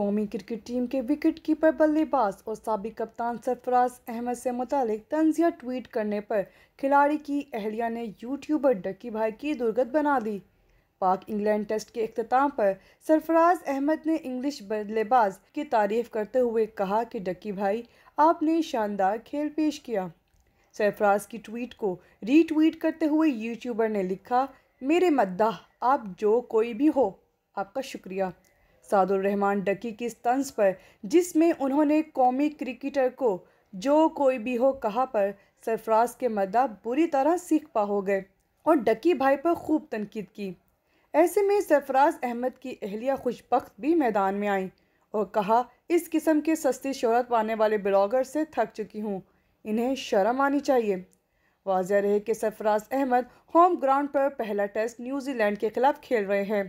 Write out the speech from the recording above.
कौमी cricket team के wicket keeper बल्लेबाज और सबक कप्तान सरफराज अहमद से मुतलिक तंजिया ट्वीट करने पर खिलाड़ी की अहलिया ने यूट्यूबर डक्की भाई की दुर्गत बना दी पाक इंग्लैंड टेस्ट के अख्ताम पर सरफराज अहमद ने इंग्लिश बल्लेबाज की तारीफ करते हुए कहा कि डक्की भाई आपने शानदार खेल पेश किया सरफराज की ट्वीट को रीट्वीट करते हुए यूट्यूबर ने लिखा मेरे मद्दा आप जो कोई भी हो आपका शुक्रिया सादुर रहमान डकी की तंज पर जिसमें उन्होंने कौमी क्रिकेटर को जो कोई भी हो कहा पर सरफराज के मदा बुरी तरह सीख पा हो गए और डकी भाई पर खूब तनकीद की ऐसे में सरफराज अहमद की अहलिया खुशबख्त भी मैदान में आई और कहा इस किस्म के सस्ती शहरत पाने वाले ब्लॉगर से थक चुकी हूँ इन्हें शर्म आनी चाहिए वाजह रहे कि सरफराज अहमद होम ग्राउंड पर पहला टेस्ट न्यूजीलैंड के खिलाफ खेल रहे हैं